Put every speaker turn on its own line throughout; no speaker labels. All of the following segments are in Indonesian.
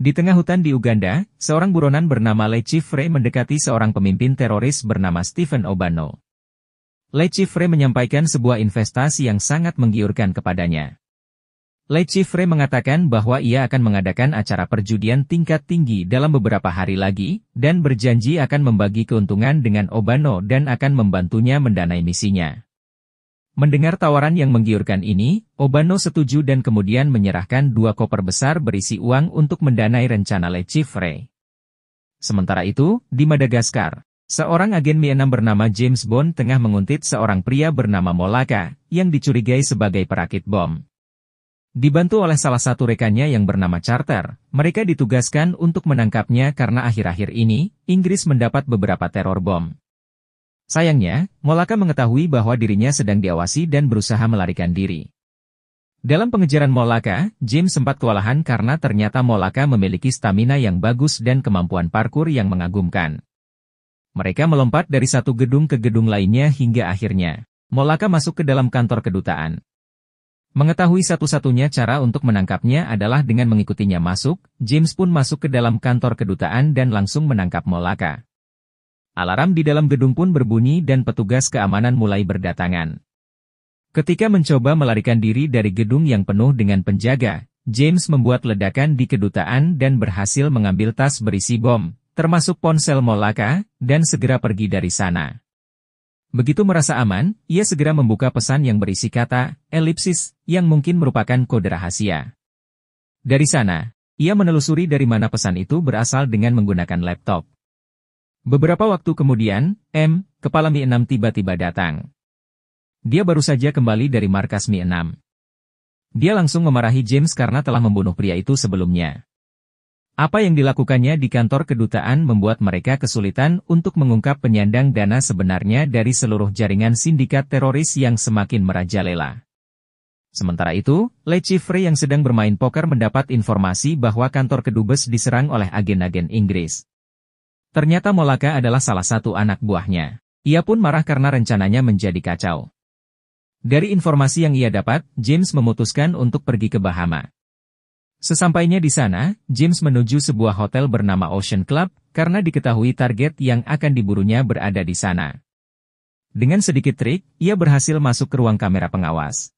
Di tengah hutan di Uganda, seorang buronan bernama Lechifre mendekati seorang pemimpin teroris bernama Stephen Obano. Lechifre menyampaikan sebuah investasi yang sangat menggiurkan kepadanya. Lechifre mengatakan bahwa ia akan mengadakan acara perjudian tingkat tinggi dalam beberapa hari lagi, dan berjanji akan membagi keuntungan dengan Obano dan akan membantunya mendanai misinya. Mendengar tawaran yang menggiurkan ini, Obano setuju dan kemudian menyerahkan dua koper besar berisi uang untuk mendanai rencana Le Chiffre. Sementara itu, di Madagaskar, seorang agen MI6 bernama James Bond tengah menguntit seorang pria bernama Molaka, yang dicurigai sebagai perakit bom. Dibantu oleh salah satu rekannya yang bernama Charter, mereka ditugaskan untuk menangkapnya karena akhir-akhir ini, Inggris mendapat beberapa teror bom. Sayangnya, Molaka mengetahui bahwa dirinya sedang diawasi dan berusaha melarikan diri. Dalam pengejaran Molaka, Jim sempat kewalahan karena ternyata Molaka memiliki stamina yang bagus dan kemampuan parkur yang mengagumkan. Mereka melompat dari satu gedung ke gedung lainnya hingga akhirnya, Molaka masuk ke dalam kantor kedutaan. Mengetahui satu-satunya cara untuk menangkapnya adalah dengan mengikutinya masuk, James pun masuk ke dalam kantor kedutaan dan langsung menangkap Molaka. Alarm di dalam gedung pun berbunyi dan petugas keamanan mulai berdatangan. Ketika mencoba melarikan diri dari gedung yang penuh dengan penjaga, James membuat ledakan di kedutaan dan berhasil mengambil tas berisi bom, termasuk ponsel Molaka, dan segera pergi dari sana. Begitu merasa aman, ia segera membuka pesan yang berisi kata, elipsis, yang mungkin merupakan kode rahasia. Dari sana, ia menelusuri dari mana pesan itu berasal dengan menggunakan laptop. Beberapa waktu kemudian, M, kepala Mi-6 tiba-tiba datang. Dia baru saja kembali dari markas Mi-6. Dia langsung memarahi James karena telah membunuh pria itu sebelumnya. Apa yang dilakukannya di kantor kedutaan membuat mereka kesulitan untuk mengungkap penyandang dana sebenarnya dari seluruh jaringan sindikat teroris yang semakin merajalela. Sementara itu, Le Chiffre yang sedang bermain poker mendapat informasi bahwa kantor kedubes diserang oleh agen-agen Inggris. Ternyata Molaka adalah salah satu anak buahnya. Ia pun marah karena rencananya menjadi kacau. Dari informasi yang ia dapat, James memutuskan untuk pergi ke Bahama. Sesampainya di sana, James menuju sebuah hotel bernama Ocean Club, karena diketahui target yang akan diburunya berada di sana. Dengan sedikit trik, ia berhasil masuk ke ruang kamera pengawas.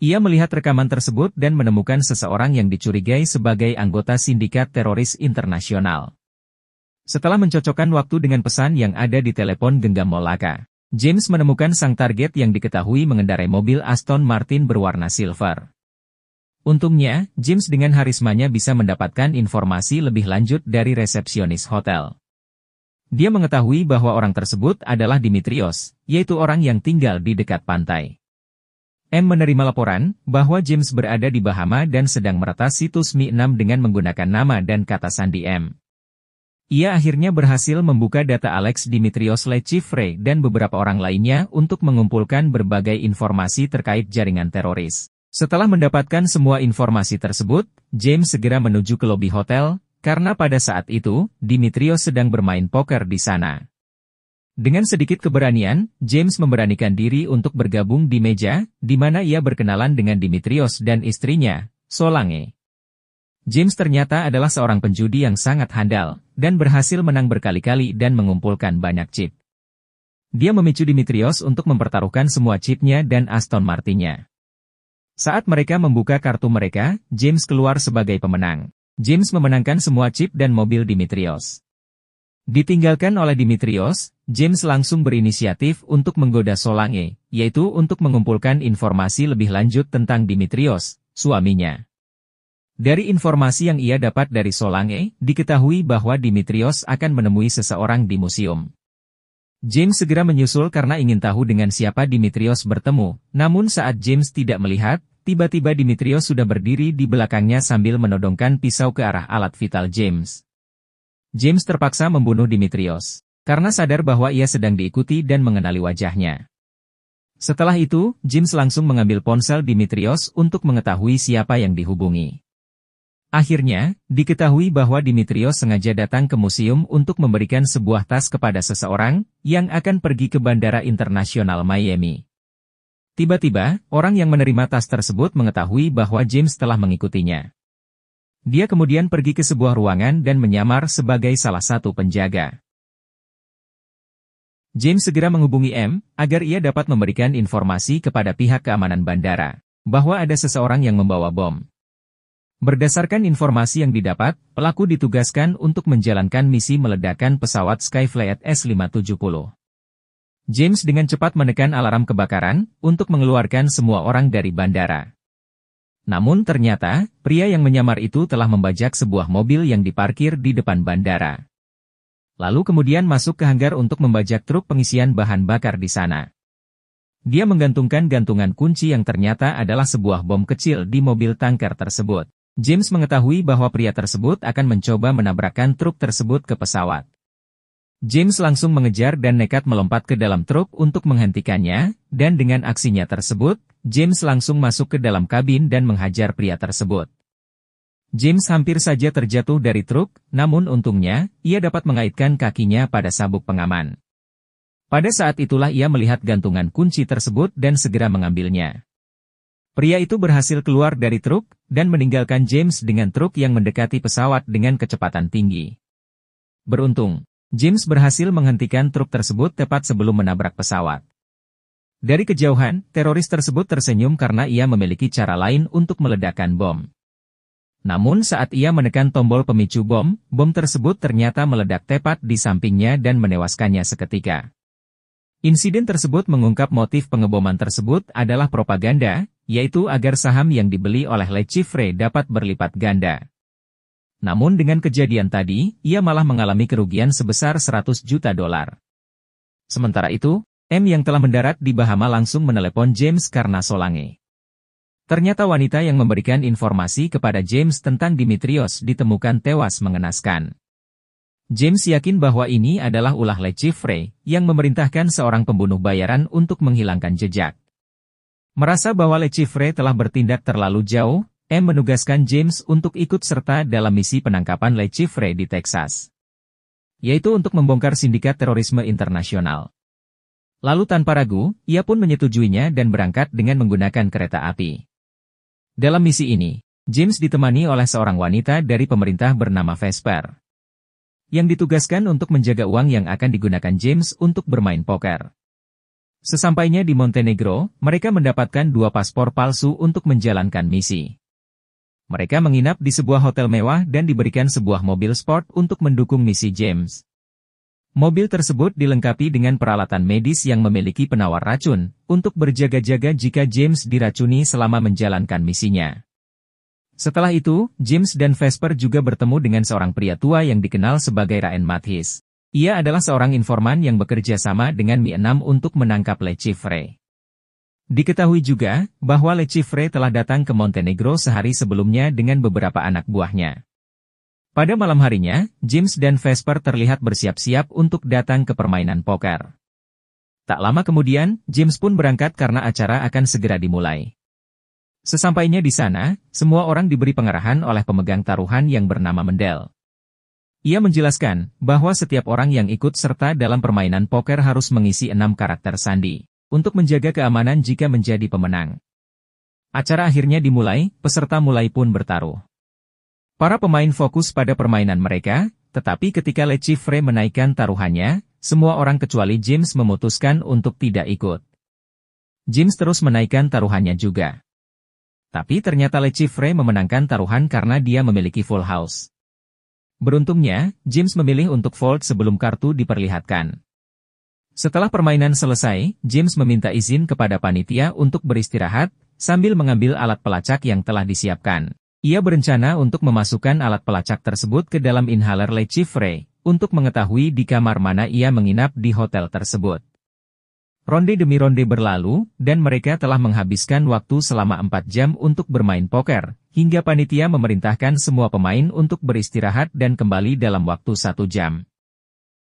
Ia melihat rekaman tersebut dan menemukan seseorang yang dicurigai sebagai anggota sindikat teroris internasional. Setelah mencocokkan waktu dengan pesan yang ada di telepon genggam Molaka, James menemukan sang target yang diketahui mengendarai mobil Aston Martin berwarna silver. Untungnya, James dengan harismanya bisa mendapatkan informasi lebih lanjut dari resepsionis hotel. Dia mengetahui bahwa orang tersebut adalah Dimitrios, yaitu orang yang tinggal di dekat pantai. M menerima laporan bahwa James berada di Bahama dan sedang meretas situs Mi 6 dengan menggunakan nama dan kata sandi M. Ia akhirnya berhasil membuka data Alex Dimitrios Lechifre dan beberapa orang lainnya untuk mengumpulkan berbagai informasi terkait jaringan teroris. Setelah mendapatkan semua informasi tersebut, James segera menuju ke lobi hotel, karena pada saat itu, Dimitrios sedang bermain poker di sana. Dengan sedikit keberanian, James memberanikan diri untuk bergabung di meja, di mana ia berkenalan dengan Dimitrios dan istrinya, Solange. James ternyata adalah seorang penjudi yang sangat handal, dan berhasil menang berkali-kali dan mengumpulkan banyak chip. Dia memicu Dimitrios untuk mempertaruhkan semua chipnya dan Aston Martinnya. Saat mereka membuka kartu mereka, James keluar sebagai pemenang. James memenangkan semua chip dan mobil Dimitrios. Ditinggalkan oleh Dimitrios, James langsung berinisiatif untuk menggoda Solange, yaitu untuk mengumpulkan informasi lebih lanjut tentang Dimitrios, suaminya. Dari informasi yang ia dapat dari Solange, diketahui bahwa Dimitrios akan menemui seseorang di museum. James segera menyusul karena ingin tahu dengan siapa Dimitrios bertemu, namun saat James tidak melihat, tiba-tiba Dimitrios sudah berdiri di belakangnya sambil menodongkan pisau ke arah alat vital James. James terpaksa membunuh Dimitrios, karena sadar bahwa ia sedang diikuti dan mengenali wajahnya. Setelah itu, James langsung mengambil ponsel Dimitrios untuk mengetahui siapa yang dihubungi. Akhirnya, diketahui bahwa Dimitrios sengaja datang ke museum untuk memberikan sebuah tas kepada seseorang yang akan pergi ke Bandara Internasional Miami. Tiba-tiba, orang yang menerima tas tersebut mengetahui bahwa James telah mengikutinya. Dia kemudian pergi ke sebuah ruangan dan menyamar sebagai salah satu penjaga. James segera menghubungi M agar ia dapat memberikan informasi kepada pihak keamanan bandara bahwa ada seseorang yang membawa bom. Berdasarkan informasi yang didapat, pelaku ditugaskan untuk menjalankan misi meledakkan pesawat Skyflight S-570. James dengan cepat menekan alarm kebakaran untuk mengeluarkan semua orang dari bandara. Namun ternyata, pria yang menyamar itu telah membajak sebuah mobil yang diparkir di depan bandara. Lalu kemudian masuk ke hanggar untuk membajak truk pengisian bahan bakar di sana. Dia menggantungkan gantungan kunci yang ternyata adalah sebuah bom kecil di mobil tanker tersebut. James mengetahui bahwa pria tersebut akan mencoba menabrakkan truk tersebut ke pesawat. James langsung mengejar dan nekat melompat ke dalam truk untuk menghentikannya, dan dengan aksinya tersebut, James langsung masuk ke dalam kabin dan menghajar pria tersebut. James hampir saja terjatuh dari truk, namun untungnya, ia dapat mengaitkan kakinya pada sabuk pengaman. Pada saat itulah ia melihat gantungan kunci tersebut dan segera mengambilnya. Pria itu berhasil keluar dari truk dan meninggalkan James dengan truk yang mendekati pesawat dengan kecepatan tinggi. Beruntung, James berhasil menghentikan truk tersebut tepat sebelum menabrak pesawat. Dari kejauhan, teroris tersebut tersenyum karena ia memiliki cara lain untuk meledakkan bom. Namun saat ia menekan tombol pemicu bom, bom tersebut ternyata meledak tepat di sampingnya dan menewaskannya seketika. Insiden tersebut mengungkap motif pengeboman tersebut adalah propaganda, yaitu agar saham yang dibeli oleh Le Chiffre dapat berlipat ganda. Namun dengan kejadian tadi, ia malah mengalami kerugian sebesar 100 juta dolar. Sementara itu, M yang telah mendarat di Bahama langsung menelepon James karena Solange. Ternyata wanita yang memberikan informasi kepada James tentang Dimitrios ditemukan tewas mengenaskan. James yakin bahwa ini adalah ulah Le Chiffre yang memerintahkan seorang pembunuh bayaran untuk menghilangkan jejak. Merasa bahwa Le Chiffre telah bertindak terlalu jauh, M menugaskan James untuk ikut serta dalam misi penangkapan Le Chiffre di Texas. Yaitu untuk membongkar sindikat terorisme internasional. Lalu tanpa ragu, ia pun menyetujuinya dan berangkat dengan menggunakan kereta api. Dalam misi ini, James ditemani oleh seorang wanita dari pemerintah bernama Vesper. Yang ditugaskan untuk menjaga uang yang akan digunakan James untuk bermain poker. Sesampainya di Montenegro, mereka mendapatkan dua paspor palsu untuk menjalankan misi. Mereka menginap di sebuah hotel mewah dan diberikan sebuah mobil sport untuk mendukung misi James. Mobil tersebut dilengkapi dengan peralatan medis yang memiliki penawar racun, untuk berjaga-jaga jika James diracuni selama menjalankan misinya. Setelah itu, James dan Vesper juga bertemu dengan seorang pria tua yang dikenal sebagai Ryan Mathis. Ia adalah seorang informan yang bekerja sama dengan Mi-6 untuk menangkap Le Chiffre. Diketahui juga bahwa Le Chiffre telah datang ke Montenegro sehari sebelumnya dengan beberapa anak buahnya. Pada malam harinya, James dan Vesper terlihat bersiap-siap untuk datang ke permainan poker. Tak lama kemudian, James pun berangkat karena acara akan segera dimulai. Sesampainya di sana, semua orang diberi pengerahan oleh pemegang taruhan yang bernama Mendel. Ia menjelaskan bahwa setiap orang yang ikut serta dalam permainan poker harus mengisi enam karakter sandi untuk menjaga keamanan jika menjadi pemenang. Acara akhirnya dimulai, peserta mulai pun bertaruh. Para pemain fokus pada permainan mereka, tetapi ketika Le Chiffre menaikkan taruhannya, semua orang kecuali James memutuskan untuk tidak ikut. James terus menaikkan taruhannya juga. Tapi ternyata Le Chiffre memenangkan taruhan karena dia memiliki full house. Beruntungnya, James memilih untuk fold sebelum kartu diperlihatkan. Setelah permainan selesai, James meminta izin kepada panitia untuk beristirahat, sambil mengambil alat pelacak yang telah disiapkan. Ia berencana untuk memasukkan alat pelacak tersebut ke dalam inhaler Le Chiffre, untuk mengetahui di kamar mana ia menginap di hotel tersebut. Ronde demi ronde berlalu, dan mereka telah menghabiskan waktu selama 4 jam untuk bermain poker, hingga panitia memerintahkan semua pemain untuk beristirahat dan kembali dalam waktu 1 jam.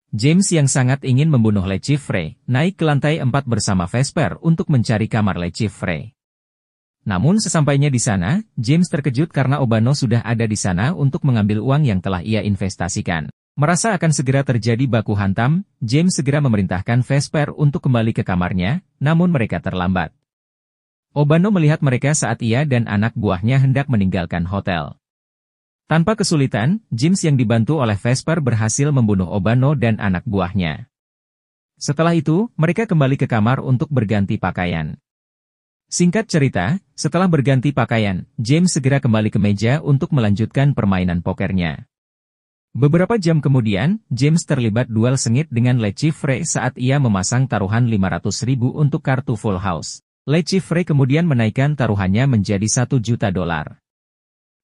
James yang sangat ingin membunuh Chiffre, naik ke lantai 4 bersama Vesper untuk mencari kamar Chiffre. Namun sesampainya di sana, James terkejut karena Obano sudah ada di sana untuk mengambil uang yang telah ia investasikan. Merasa akan segera terjadi baku hantam, James segera memerintahkan Vesper untuk kembali ke kamarnya, namun mereka terlambat. Obano melihat mereka saat ia dan anak buahnya hendak meninggalkan hotel. Tanpa kesulitan, James yang dibantu oleh Vesper berhasil membunuh Obano dan anak buahnya. Setelah itu, mereka kembali ke kamar untuk berganti pakaian. Singkat cerita, setelah berganti pakaian, James segera kembali ke meja untuk melanjutkan permainan pokernya. Beberapa jam kemudian, James terlibat duel sengit dengan Le Chiffre saat ia memasang taruhan 500 ribu untuk kartu full house. Le Chiffre kemudian menaikkan taruhannya menjadi 1 juta dolar.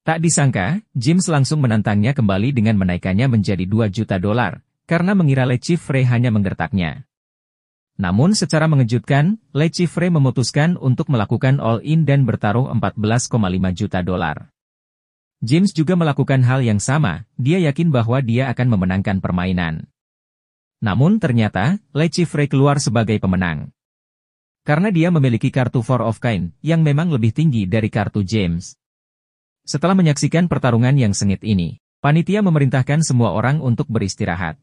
Tak disangka, James langsung menantangnya kembali dengan menaikkannya menjadi 2 juta dolar, karena mengira Le Chiffre hanya menggertaknya. Namun secara mengejutkan, Le Chiffre memutuskan untuk melakukan all-in dan bertaruh 14,5 juta dolar. James juga melakukan hal yang sama, dia yakin bahwa dia akan memenangkan permainan. Namun ternyata, Le Chiffre keluar sebagai pemenang. Karena dia memiliki kartu Four of Kind, yang memang lebih tinggi dari kartu James. Setelah menyaksikan pertarungan yang sengit ini, panitia memerintahkan semua orang untuk beristirahat.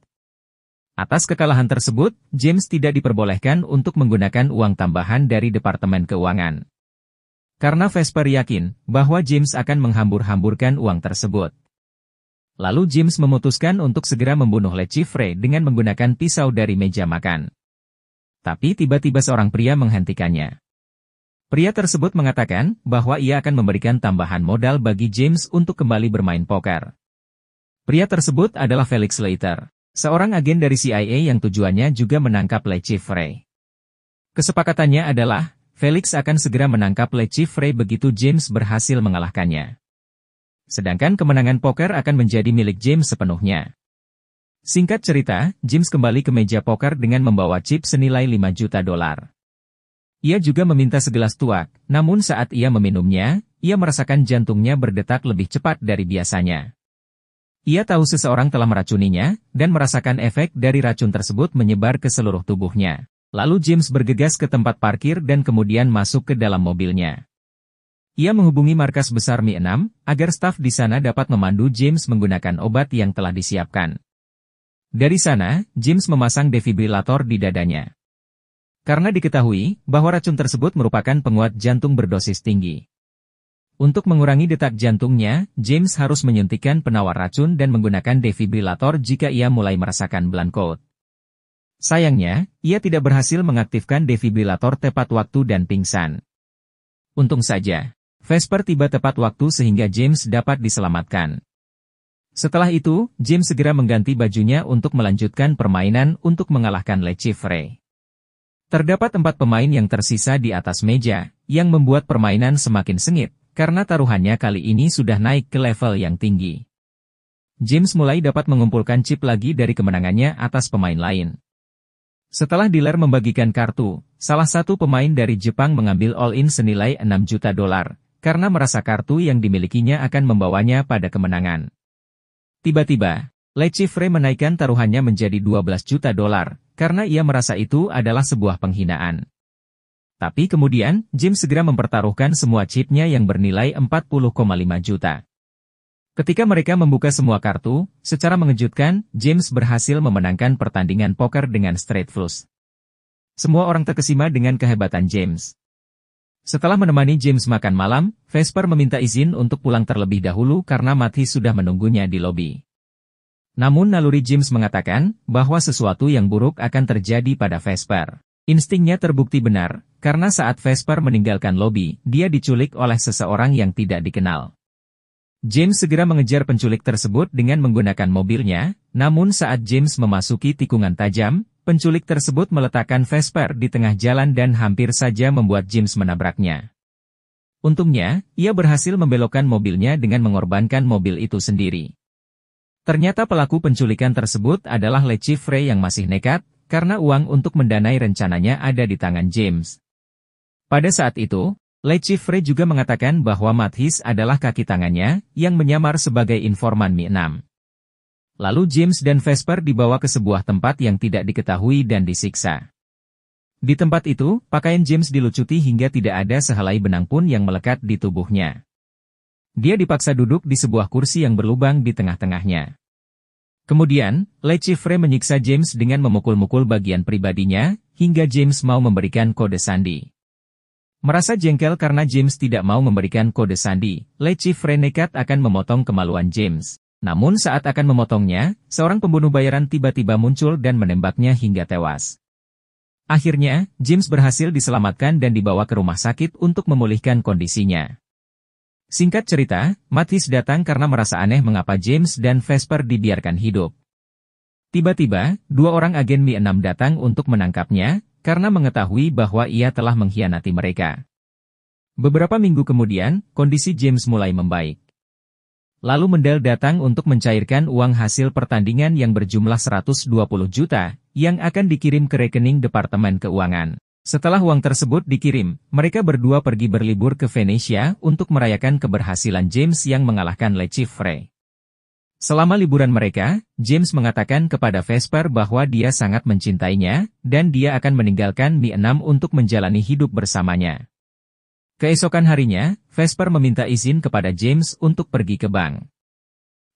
Atas kekalahan tersebut, James tidak diperbolehkan untuk menggunakan uang tambahan dari Departemen Keuangan. Karena Vesper yakin bahwa James akan menghambur-hamburkan uang tersebut. Lalu James memutuskan untuk segera membunuh Le Chiffre dengan menggunakan pisau dari meja makan. Tapi tiba-tiba seorang pria menghentikannya. Pria tersebut mengatakan bahwa ia akan memberikan tambahan modal bagi James untuk kembali bermain poker. Pria tersebut adalah Felix Leiter, seorang agen dari CIA yang tujuannya juga menangkap Le Chiffre. Kesepakatannya adalah Felix akan segera menangkap Le Chiffre begitu James berhasil mengalahkannya. Sedangkan kemenangan poker akan menjadi milik James sepenuhnya. Singkat cerita, James kembali ke meja poker dengan membawa chip senilai 5 juta dolar. Ia juga meminta segelas tuak, namun saat ia meminumnya, ia merasakan jantungnya berdetak lebih cepat dari biasanya. Ia tahu seseorang telah meracuninya, dan merasakan efek dari racun tersebut menyebar ke seluruh tubuhnya. Lalu James bergegas ke tempat parkir dan kemudian masuk ke dalam mobilnya. Ia menghubungi markas besar Mi-6, agar staf di sana dapat memandu James menggunakan obat yang telah disiapkan. Dari sana, James memasang defibrilator di dadanya. Karena diketahui bahwa racun tersebut merupakan penguat jantung berdosis tinggi. Untuk mengurangi detak jantungnya, James harus menyuntikkan penawar racun dan menggunakan defibrilator jika ia mulai merasakan blankout. Sayangnya, ia tidak berhasil mengaktifkan defibrilator tepat waktu dan pingsan. Untung saja, Vesper tiba tepat waktu sehingga James dapat diselamatkan. Setelah itu, James segera mengganti bajunya untuk melanjutkan permainan untuk mengalahkan Le Chiffre. Terdapat empat pemain yang tersisa di atas meja, yang membuat permainan semakin sengit, karena taruhannya kali ini sudah naik ke level yang tinggi. James mulai dapat mengumpulkan chip lagi dari kemenangannya atas pemain lain. Setelah dealer membagikan kartu, salah satu pemain dari Jepang mengambil all-in senilai 6 juta dolar, karena merasa kartu yang dimilikinya akan membawanya pada kemenangan. Tiba-tiba, Le Chiffre menaikkan taruhannya menjadi 12 juta dolar, karena ia merasa itu adalah sebuah penghinaan. Tapi kemudian, Jim segera mempertaruhkan semua chipnya yang bernilai 40,5 juta. Ketika mereka membuka semua kartu, secara mengejutkan, James berhasil memenangkan pertandingan poker dengan straight flush. Semua orang terkesima dengan kehebatan James. Setelah menemani James makan malam, Vesper meminta izin untuk pulang terlebih dahulu karena Mati sudah menunggunya di lobi. Namun naluri James mengatakan bahwa sesuatu yang buruk akan terjadi pada Vesper. Instingnya terbukti benar, karena saat Vesper meninggalkan lobi, dia diculik oleh seseorang yang tidak dikenal. James segera mengejar penculik tersebut dengan menggunakan mobilnya, namun saat James memasuki tikungan tajam, penculik tersebut meletakkan Vesper di tengah jalan dan hampir saja membuat James menabraknya. Untungnya, ia berhasil membelokkan mobilnya dengan mengorbankan mobil itu sendiri. Ternyata pelaku penculikan tersebut adalah Leci Frey yang masih nekat, karena uang untuk mendanai rencananya ada di tangan James. Pada saat itu, Chiffre juga mengatakan bahwa Mathis adalah kaki tangannya, yang menyamar sebagai informan Mi-6. Lalu James dan Vesper dibawa ke sebuah tempat yang tidak diketahui dan disiksa. Di tempat itu, pakaian James dilucuti hingga tidak ada sehelai benang pun yang melekat di tubuhnya. Dia dipaksa duduk di sebuah kursi yang berlubang di tengah-tengahnya. Kemudian, Chiffre menyiksa James dengan memukul-mukul bagian pribadinya, hingga James mau memberikan kode sandi. Merasa jengkel karena James tidak mau memberikan kode sandi, Lechifre nekat akan memotong kemaluan James. Namun saat akan memotongnya, seorang pembunuh bayaran tiba-tiba muncul dan menembaknya hingga tewas. Akhirnya, James berhasil diselamatkan dan dibawa ke rumah sakit untuk memulihkan kondisinya. Singkat cerita, Mathis datang karena merasa aneh mengapa James dan Vesper dibiarkan hidup. Tiba-tiba, dua orang agen Mi-6 datang untuk menangkapnya, karena mengetahui bahwa ia telah mengkhianati mereka. Beberapa minggu kemudian, kondisi James mulai membaik. Lalu Mendel datang untuk mencairkan uang hasil pertandingan yang berjumlah 120 juta, yang akan dikirim ke rekening Departemen Keuangan. Setelah uang tersebut dikirim, mereka berdua pergi berlibur ke Venesia untuk merayakan keberhasilan James yang mengalahkan Le Chiffre. Selama liburan mereka, James mengatakan kepada Vesper bahwa dia sangat mencintainya, dan dia akan meninggalkan Mi 6 untuk menjalani hidup bersamanya. Keesokan harinya, Vesper meminta izin kepada James untuk pergi ke bank.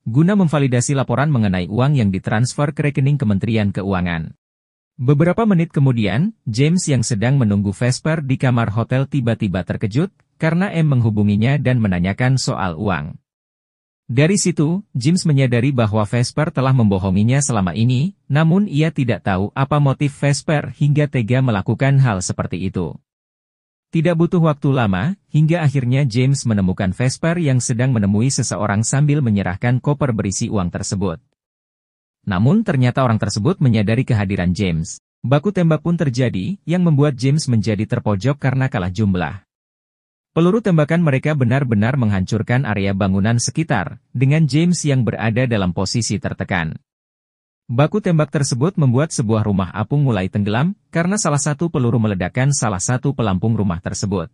Guna memvalidasi laporan mengenai uang yang ditransfer ke rekening Kementerian Keuangan. Beberapa menit kemudian, James yang sedang menunggu Vesper di kamar hotel tiba-tiba terkejut, karena M menghubunginya dan menanyakan soal uang. Dari situ, James menyadari bahwa Vesper telah membohonginya selama ini, namun ia tidak tahu apa motif Vesper hingga tega melakukan hal seperti itu. Tidak butuh waktu lama, hingga akhirnya James menemukan Vesper yang sedang menemui seseorang sambil menyerahkan koper berisi uang tersebut. Namun ternyata orang tersebut menyadari kehadiran James. Baku tembak pun terjadi, yang membuat James menjadi terpojok karena kalah jumlah. Peluru tembakan mereka benar-benar menghancurkan area bangunan sekitar, dengan James yang berada dalam posisi tertekan. Baku tembak tersebut membuat sebuah rumah apung mulai tenggelam, karena salah satu peluru meledakkan salah satu pelampung rumah tersebut.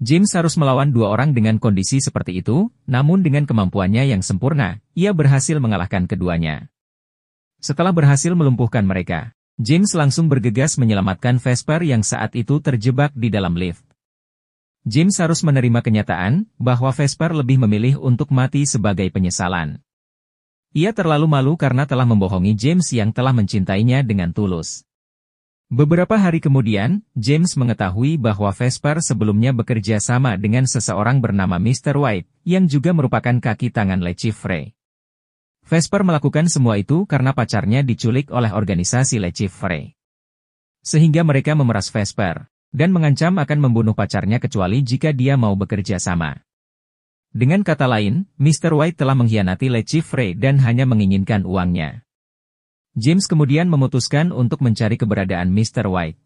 James harus melawan dua orang dengan kondisi seperti itu, namun dengan kemampuannya yang sempurna, ia berhasil mengalahkan keduanya. Setelah berhasil melumpuhkan mereka, James langsung bergegas menyelamatkan Vesper yang saat itu terjebak di dalam lift. James harus menerima kenyataan bahwa Vesper lebih memilih untuk mati sebagai penyesalan. Ia terlalu malu karena telah membohongi James yang telah mencintainya dengan tulus. Beberapa hari kemudian, James mengetahui bahwa Vesper sebelumnya bekerja sama dengan seseorang bernama Mr. White, yang juga merupakan kaki tangan Le Chiffre. Vesper melakukan semua itu karena pacarnya diculik oleh organisasi Le Chiffre. Sehingga mereka memeras Vesper dan mengancam akan membunuh pacarnya kecuali jika dia mau bekerja sama. Dengan kata lain, Mr. White telah mengkhianati Le Chiffre dan hanya menginginkan uangnya. James kemudian memutuskan untuk mencari keberadaan Mr. White.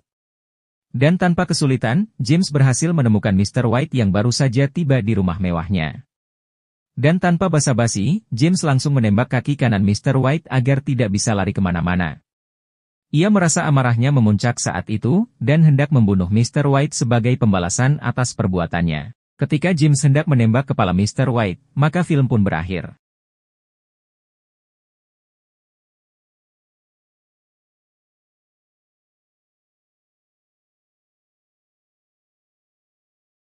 Dan tanpa kesulitan, James berhasil menemukan Mr. White yang baru saja tiba di rumah mewahnya. Dan tanpa basa-basi, James langsung menembak kaki kanan Mr. White agar tidak bisa lari kemana-mana. Ia merasa amarahnya memuncak saat itu, dan hendak membunuh Mr. White sebagai pembalasan atas perbuatannya. Ketika Jim hendak menembak kepala Mr. White, maka film pun berakhir.